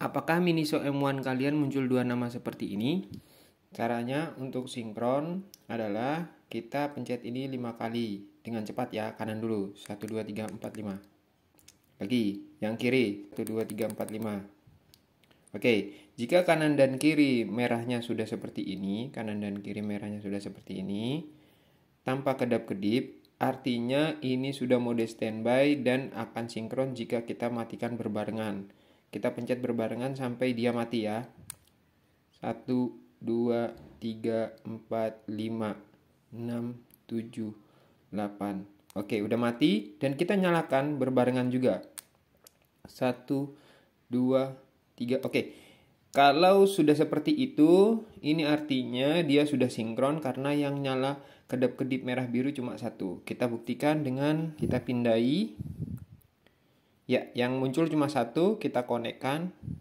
Apakah Miniso M1 kalian muncul dua nama seperti ini? Caranya untuk sinkron adalah kita pencet ini 5 kali dengan cepat ya, kanan dulu. 1 2 3 4 5. Lagi, yang kiri 1 2 3 4 5. Oke, jika kanan dan kiri merahnya sudah seperti ini, kanan dan kiri merahnya sudah seperti ini, tanpa kedap-kedip, artinya ini sudah mode standby dan akan sinkron jika kita matikan berbarengan kita pencet berbarengan sampai dia mati ya 1 2 3 4 5 6 7 8 oke udah mati dan kita nyalakan berbarengan juga 1 2 3 oke kalau sudah seperti itu ini artinya dia sudah sinkron karena yang nyala kedap-kedip merah biru cuma satu kita buktikan dengan kita pindai Ya, yang muncul cuma satu, kita konekkan.